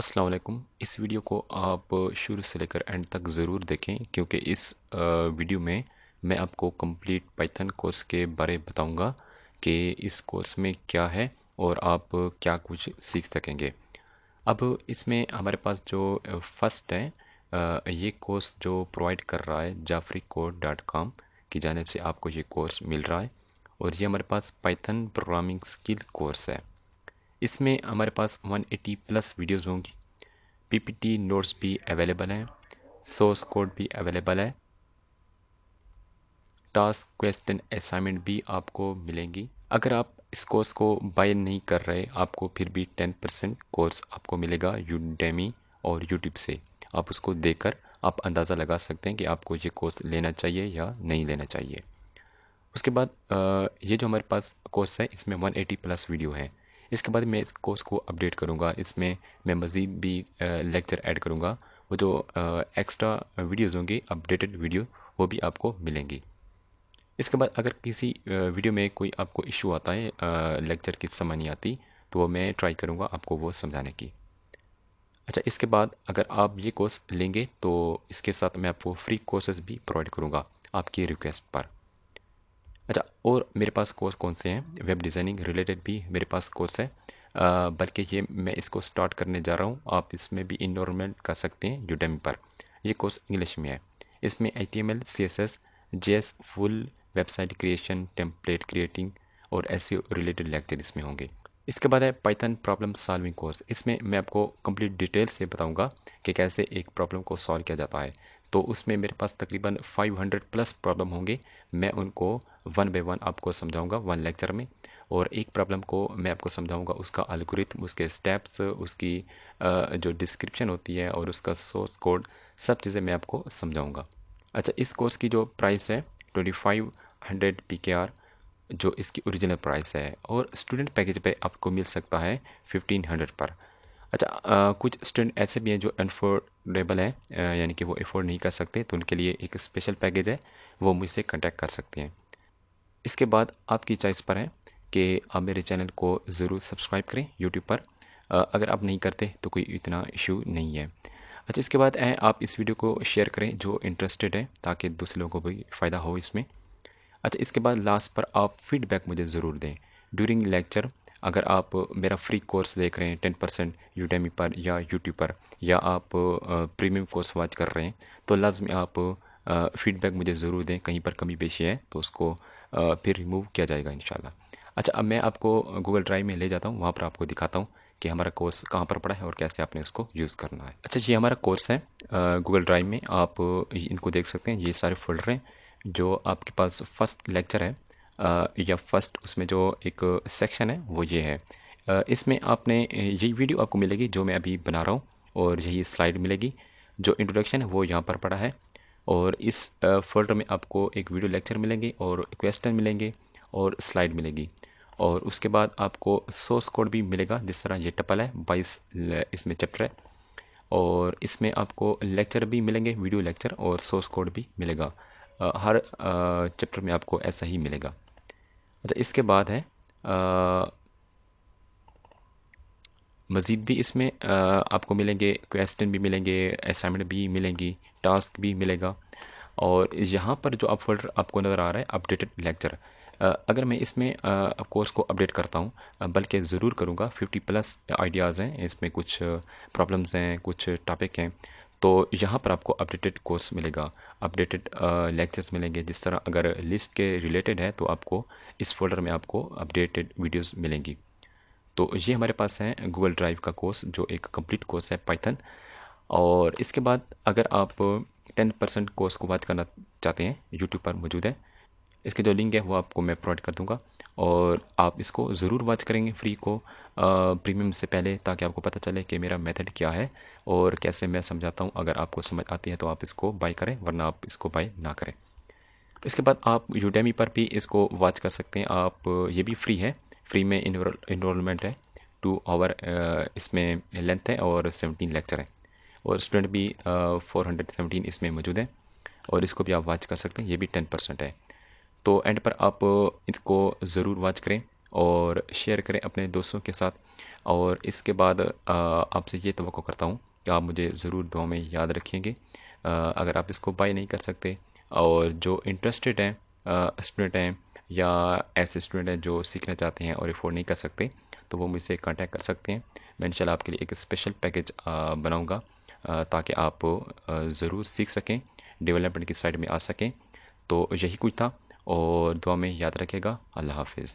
अस्सलाम वालेकुम इस वीडियो को आप शुरू से लेकर एंड तक ज़रूर देखें क्योंकि इस वीडियो में मैं आपको कंप्लीट पाइथन कोर्स के बारे में बताऊंगा कि इस कोर्स में क्या है और आप क्या कुछ सीख सकेंगे अब इसमें हमारे पास जो फर्स्ट है ये कोर्स जो प्रोवाइड कर रहा है जाफरी कोड डॉट कॉम की जानब से आपको ये कोर्स मिल रहा है और ये हमारे पास पाइथन प्रोग्रामिंग स्किल कोर्स है इसमें हमारे पास 180 प्लस वीडियोस होंगी पीपीटी नोट्स भी अवेलेबल हैं सोर्स कोड भी अवेलेबल है टास्क क्वेश्चन असाइनमेंट भी आपको मिलेंगी अगर आप इस कोर्स को बाय नहीं कर रहे आपको फिर भी टेन परसेंट कोर्स आपको मिलेगा यूडेमी और यूट्यूब से आप उसको देखकर आप अंदाज़ा लगा सकते हैं कि आपको ये कोर्स लेना चाहिए या नहीं लेना चाहिए उसके बाद ये जो हमारे पास कोर्स है इसमें 180 प्लस वीडियो है इसके बाद मैं इस कोर्स को अपडेट करूँगा इसमें मैं मज़ीद भी लेक्चर ऐड करूँगा वो जो एक्स्ट्रा वीडियोज़ होंगी अपडेटेड वीडियो वो भी आपको मिलेंगी इसके बाद अगर किसी वीडियो में कोई आपको इशू आता है लेक्चर की समझ नहीं आती तो वो मैं ट्राई करूँगा आपको वो समझाने की अच्छा इसके बाद अगर आप ये कोर्स लेंगे तो इसके साथ मैं आपको फ्री कोर्सेज भी प्रोवाइड करूँगा आपकी रिक्वेस्ट पर अच्छा और मेरे पास कोर्स कौन से हैं वेब डिज़ाइनिंग रिलेटेड भी मेरे पास कोर्स है बल्कि ये मैं इसको स्टार्ट करने जा रहा हूँ आप इसमें भी इनमेंट कर सकते हैं यूडेमी पर ये कोर्स इंग्लिश में है इसमें H T M L C S S S full website creation template creating और ऐसे रिलेटेड लेक्चर इसमें होंगे इसके बाद है पाइथन प्रॉब्लम सॉल्विंग कोर्स इसमें मैं आपको कंप्लीट डिटेल से बताऊंगा कि कैसे एक प्रॉब्लम को सॉल्व किया जाता है तो उसमें मेरे पास तकरीबन 500 प्लस प्रॉब्लम होंगे मैं उनको वन बाई वन आपको समझाऊंगा वन लेक्चर में और एक प्रॉब्लम को मैं आपको समझाऊंगा उसका अलगोरिथम उसके स्टेप्स उसकी जो डिस्क्रिप्शन होती है और उसका सोर्स कोड सब चीज़ें मैं आपको समझाऊँगा अच्छा इस कोर्स की जो प्राइस है twenty five hundred P K R जो इसकी ओरिजिनल प्राइस है और स्टूडेंट पैकेज पे आपको मिल सकता है फिफ्टीन हंड्रेड पर अच्छा आ, कुछ स्टूडेंट ऐसे भी हैं जो अनफोर्डेबल हैं यानी कि वो एफोर्ड नहीं कर सकते तो उनके लिए एक स्पेशल पैकेज है वो मुझसे कॉन्टैक्ट कर सकते हैं इसके बाद आपकी चॉइस पर है कि आप मेरे चैनल को ज़रूर सब्सक्राइब करें यूट्यूब पर आ, अगर आप नहीं करते तो कोई इतना इशू नहीं है अच्छा इसके बाद आए आप इस वीडियो को शेयर करें जो इंटरेस्टेड है ताकि दूसरे लोगों को भी फ़ायदा हो इसमें अच्छा इसके बाद लास्ट पर आप फीडबैक मुझे ज़रूर दें ड्यूरिंग लेक्चर अगर आप मेरा फ्री कोर्स देख रहे हैं टेन परसेंट यूडेमी पर या यूट्यूब पर या आप प्रीमियम कोर्स वॉच कर रहे हैं तो लाजमी आप फीडबैक मुझे ज़रूर दें कहीं पर कमी पेशी है तो उसको फिर रिमूव किया जाएगा इन अच्छा अब मैं आपको गूगल ड्राइव में ले जाता हूँ वहाँ पर आपको दिखाता हूँ कि हमारा कोर्स कहाँ पर पड़ा है और कैसे आपने उसको यूज़ करना है अच्छा ये हमारा कोर्स है गूगल ड्राइव में आप इनको देख सकते हैं ये सारे फोल्डर हैं जो आपके पास फर्स्ट लेक्चर है या फर्स्ट उसमें जो एक सेक्शन है वो ये है इसमें आपने यही वीडियो आपको मिलेगी जो मैं अभी बना रहा हूँ और यही स्लाइड मिलेगी जो इंट्रोडक्शन है वो यहाँ पर पड़ा है और इस फोल्डर में आपको एक वीडियो लेक्चर मिलेंगे और क्वेश्चन मिलेंगे और स्लाइड मिलेगी और उसके बाद आपको सोर्स कोड भी मिलेगा जिस तरह ये टपल है बाईस इसमें चैप्टर है और इसमें आपको लेक्चर भी मिलेंगे वीडियो लेक्चर और सोर्स कोड भी मिलेगा हर चैप्टर में आपको ऐसा ही मिलेगा अच्छा इसके बाद है मज़ीद भी इसमें आ, आपको मिलेंगे क्वेश्चन भी मिलेंगे असाइनमेंट भी मिलेंगी टास्क भी मिलेगा और यहाँ पर जो आप फोल्डर आपको नज़र आ रहा है अपडेटेड लेक्चर अगर मैं इसमें कोर्स को अपडेट करता हूँ बल्कि ज़रूर करूँगा फिफ्टी प्लस आइडियाज़ हैं इसमें कुछ प्रॉब्लम्स हैं कुछ टॉपिक हैं तो यहाँ पर आपको अपडेटेड कोर्स मिलेगा अपडेटेड लेक्चर्स मिलेंगे जिस तरह अगर लिस्ट के रिलेटेड है तो आपको इस फोल्डर में आपको अपडेटेड वीडियोस मिलेंगी तो ये हमारे पास है गूगल ड्राइव का कोर्स जो एक कंप्लीट कोर्स है पाइथन और इसके बाद अगर आप टेन परसेंट कोर्स को बात करना चाहते हैं यूट्यूब पर मौजूद है इसके जो लिंक है वो आपको मैं प्रोवाइड कर दूँगा और आप इसको ज़रूर वॉच करेंगे फ्री को प्रीमियम से पहले ताकि आपको पता चले कि मेरा मेथड क्या है और कैसे मैं समझाता हूँ अगर आपको समझ आती है तो आप इसको बाई करें वरना आप इसको बाई ना करें इसके बाद आप यूडेमी पर भी इसको वॉच कर सकते हैं आप ये भी फ्री है फ्री में इनरोलमेंट है टू आवर इसमें लेंथ है और सेवनटीन लेक्चर है और स्टूडेंट भी फोर हंड्रेड सेवनटीन इसमें मौजूद है और इसको भी आप वॉच कर सकते हैं ये भी टेन परसेंट है तो एंड पर आप इसको ज़रूर वॉच करें और शेयर करें अपने दोस्तों के साथ और इसके बाद आपसे ये तो करता हूँ कि आप मुझे ज़रूर दुआ में याद रखेंगे अगर आप इसको बाई नहीं कर सकते और जो इंटरेस्टेड हैं स्टूडेंट हैं या ऐसे स्टूडेंट हैं जो सीखना चाहते हैं और अफोर्ड नहीं कर सकते तो वो मुझसे कांटेक्ट कर सकते हैं मैं इन आपके लिए एक स्पेशल पैकेज बनाऊँगा ताकि आप ज़रूर सीख सकें डेवलपमेंट की साइड में आ सकें तो यही कुछ था और दुआ में याद रखेगा अल्लाह हाफिज़